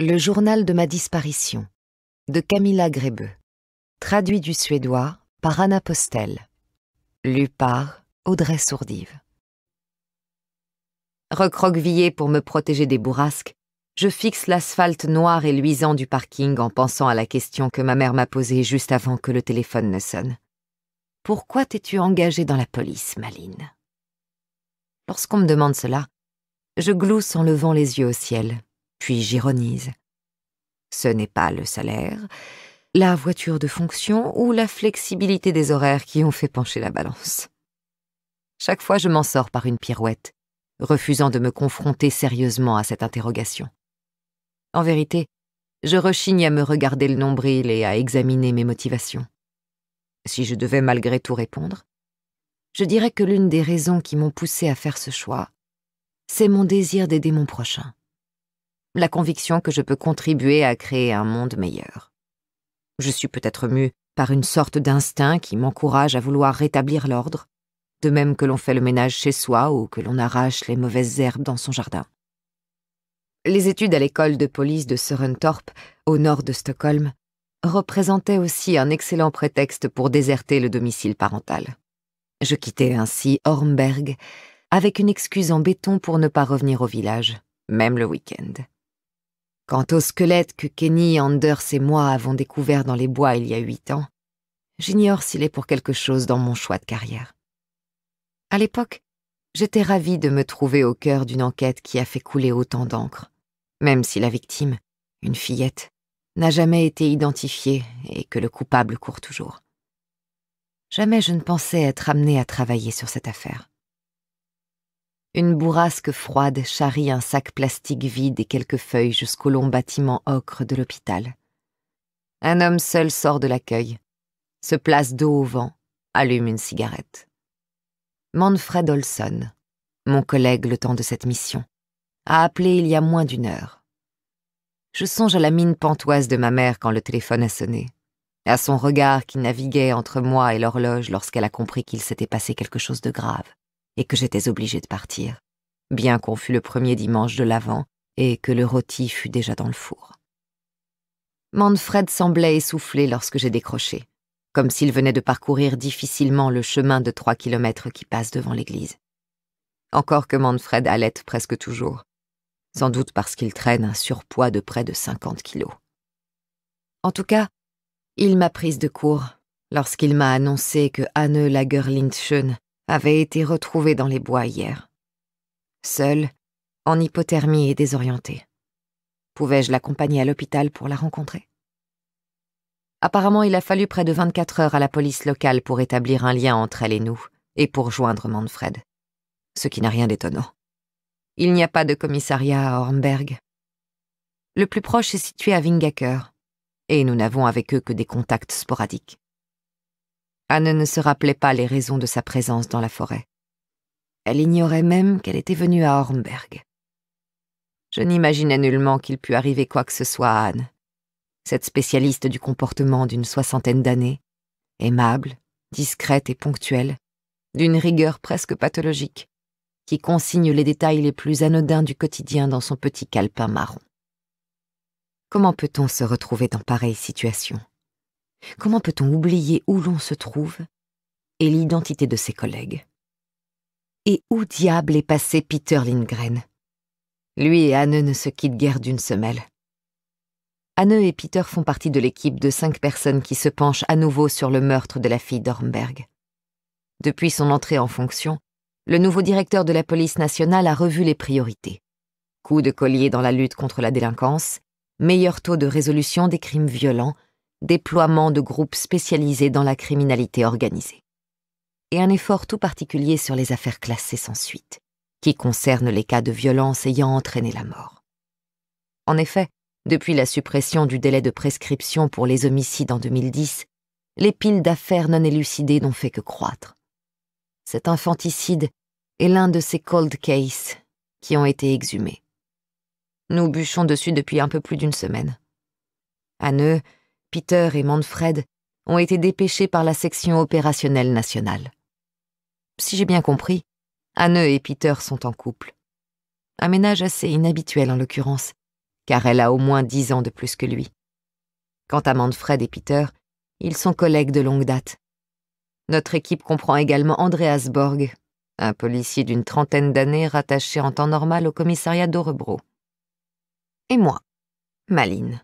Le journal de ma disparition de Camilla Grébeux, Traduit du suédois par Anna Postel Lu par Audrey Sourdive Recroquevillé pour me protéger des bourrasques, je fixe l'asphalte noir et luisant du parking en pensant à la question que ma mère m'a posée juste avant que le téléphone ne sonne. Pourquoi t'es-tu engagée dans la police, Maline Lorsqu'on me demande cela, je glousse en levant les yeux au ciel puis j'ironise. Ce n'est pas le salaire, la voiture de fonction ou la flexibilité des horaires qui ont fait pencher la balance. Chaque fois, je m'en sors par une pirouette, refusant de me confronter sérieusement à cette interrogation. En vérité, je rechigne à me regarder le nombril et à examiner mes motivations. Si je devais malgré tout répondre, je dirais que l'une des raisons qui m'ont poussé à faire ce choix, c'est mon désir d'aider mon prochain la conviction que je peux contribuer à créer un monde meilleur. Je suis peut-être mue par une sorte d'instinct qui m'encourage à vouloir rétablir l'ordre, de même que l'on fait le ménage chez soi ou que l'on arrache les mauvaises herbes dans son jardin. Les études à l'école de police de Sörenthorpe, au nord de Stockholm, représentaient aussi un excellent prétexte pour déserter le domicile parental. Je quittais ainsi Ormberg avec une excuse en béton pour ne pas revenir au village, même le week-end. Quant au squelette que Kenny, Anders et moi avons découvert dans les bois il y a huit ans, j'ignore s'il est pour quelque chose dans mon choix de carrière. À l'époque, j'étais ravie de me trouver au cœur d'une enquête qui a fait couler autant d'encre, même si la victime, une fillette, n'a jamais été identifiée et que le coupable court toujours. Jamais je ne pensais être amenée à travailler sur cette affaire. Une bourrasque froide charrie un sac plastique vide et quelques feuilles jusqu'au long bâtiment ocre de l'hôpital. Un homme seul sort de l'accueil, se place dos au vent, allume une cigarette. Manfred Olson, mon collègue le temps de cette mission, a appelé il y a moins d'une heure. Je songe à la mine pantoise de ma mère quand le téléphone a sonné, à son regard qui naviguait entre moi et l'horloge lorsqu'elle a compris qu'il s'était passé quelque chose de grave et que j'étais obligée de partir, bien qu'on fût le premier dimanche de l'Avent et que le rôti fût déjà dans le four. Manfred semblait essoufflé lorsque j'ai décroché, comme s'il venait de parcourir difficilement le chemin de trois kilomètres qui passe devant l'église. Encore que Manfred allait presque toujours, sans doute parce qu'il traîne un surpoids de près de 50 kilos. En tout cas, il m'a prise de court lorsqu'il m'a annoncé que Anne Lagerlindschön avait été retrouvée dans les bois hier. Seule, en hypothermie et désorientée. Pouvais-je l'accompagner à l'hôpital pour la rencontrer Apparemment, il a fallu près de 24 heures à la police locale pour établir un lien entre elle et nous, et pour joindre Manfred. Ce qui n'a rien d'étonnant. Il n'y a pas de commissariat à Hornberg. Le plus proche est situé à Wingacker, et nous n'avons avec eux que des contacts sporadiques. Anne ne se rappelait pas les raisons de sa présence dans la forêt. Elle ignorait même qu'elle était venue à Hornberg. Je n'imaginais nullement qu'il pût arriver quoi que ce soit à Anne. Cette spécialiste du comportement d'une soixantaine d'années, aimable, discrète et ponctuelle, d'une rigueur presque pathologique, qui consigne les détails les plus anodins du quotidien dans son petit calepin marron. Comment peut-on se retrouver dans pareille situation Comment peut-on oublier où l'on se trouve et l'identité de ses collègues Et où diable est passé Peter Lindgren Lui et Anne ne se quittent guère d'une semelle. Anne et Peter font partie de l'équipe de cinq personnes qui se penchent à nouveau sur le meurtre de la fille d'Ormberg. Depuis son entrée en fonction, le nouveau directeur de la police nationale a revu les priorités. Coup de collier dans la lutte contre la délinquance, meilleur taux de résolution des crimes violents, déploiement de groupes spécialisés dans la criminalité organisée. Et un effort tout particulier sur les affaires classées sans suite, qui concernent les cas de violence ayant entraîné la mort. En effet, depuis la suppression du délai de prescription pour les homicides en 2010, les piles d'affaires non élucidées n'ont fait que croître. Cet infanticide est l'un de ces cold cases qui ont été exhumés. Nous bûchons dessus depuis un peu plus d'une semaine. À Neu, Peter et Manfred ont été dépêchés par la section opérationnelle nationale. Si j'ai bien compris, Anne et Peter sont en couple. Un ménage assez inhabituel en l'occurrence, car elle a au moins dix ans de plus que lui. Quant à Manfred et Peter, ils sont collègues de longue date. Notre équipe comprend également Andreas Borg, un policier d'une trentaine d'années rattaché en temps normal au commissariat d'Orebro. Et moi, Maline.